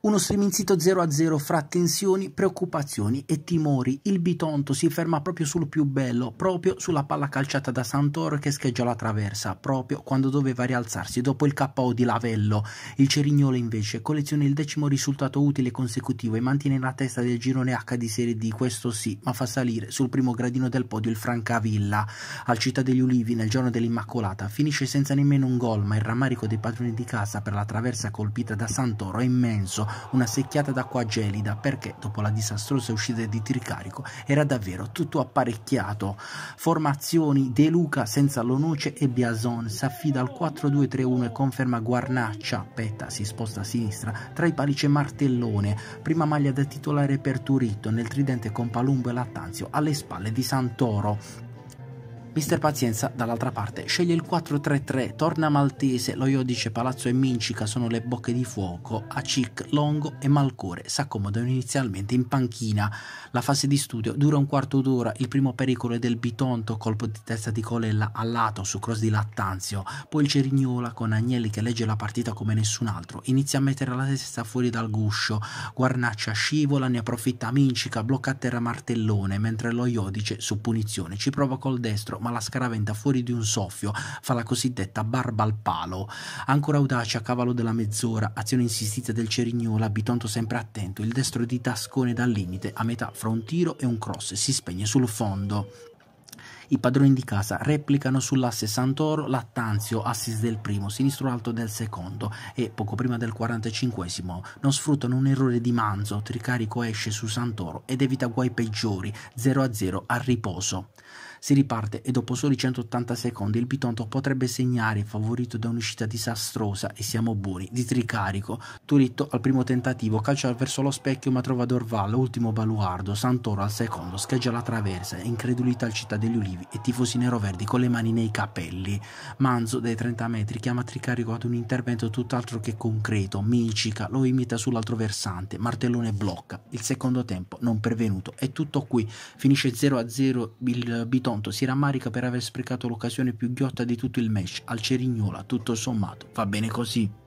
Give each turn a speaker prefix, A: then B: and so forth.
A: Uno streminzito 0 a 0 fra tensioni, preoccupazioni e timori. Il Bitonto si ferma proprio sul più bello, proprio sulla palla calciata da Santoro che scheggia la traversa, proprio quando doveva rialzarsi dopo il KO di Lavello. Il Cerignolo invece colleziona il decimo risultato utile consecutivo e mantiene la testa del girone H di Serie D, questo sì, ma fa salire sul primo gradino del podio il Francavilla. Al Città degli Ulivi nel giorno dell'Immacolata finisce senza nemmeno un gol, ma il rammarico dei padroni di casa per la traversa colpita da Santoro è immenso una secchiata d'acqua gelida perché, dopo la disastrosa uscita di Tricarico, era davvero tutto apparecchiato. Formazioni De Luca senza Lonoce e Biason si affida al 4-2-3-1 e conferma Guarnaccia. Petta si sposta a sinistra, tra i palici e Martellone, prima maglia da titolare per Turito nel tridente con Palumbo e Lattanzio alle spalle di Santoro. Mister Pazienza, dall'altra parte, sceglie il 4-3-3, torna Maltese, lo Iodice, Palazzo e Mincica sono le bocche di fuoco, Acic, Longo e Malcore si accomodano inizialmente in panchina. La fase di studio dura un quarto d'ora, il primo pericolo è del Bitonto, colpo di testa di Colella a lato su cross di Lattanzio, poi il Cerignola con Agnelli che legge la partita come nessun altro, inizia a mettere la testa fuori dal guscio, Guarnaccia scivola, ne approfitta Mincica, blocca a terra Martellone, mentre lo Iodice su punizione ci prova col destro, ma ma la scaraventa fuori di un soffio, fa la cosiddetta barba al palo. Ancora audace a cavallo della mezz'ora, azione insistita del Cerignola, abitanto sempre attento, il destro di tascone dal limite, a metà fra un tiro e un cross, si spegne sul fondo. I padroni di casa replicano sull'asse Santoro Lattanzio, assist del primo, sinistro alto del secondo e poco prima del 45 non sfruttano un errore di Manzo, tricarico esce su Santoro ed evita guai peggiori, 0-0 al riposo. Si riparte e dopo soli 180 secondi il Bitonto potrebbe segnare, favorito da un'uscita disastrosa e siamo buoni, di tricarico. Turitto al primo tentativo calcia verso lo specchio ma trova Dorval, ultimo baluardo, Santoro al secondo, scheggia la traversa, incredulita al Città degli Ulivi e tifosi neroverdi con le mani nei capelli. Manzo dai 30 metri chiama tricarico ad un intervento tutt'altro che concreto, Mincica lo imita sull'altro versante, Martellone blocca. Il secondo tempo non pervenuto è tutto qui, finisce 0-0 il eh, Bitonto Tonto si rammarica per aver sprecato l'occasione più ghiotta di tutto il match al Cerignola, tutto sommato va bene così.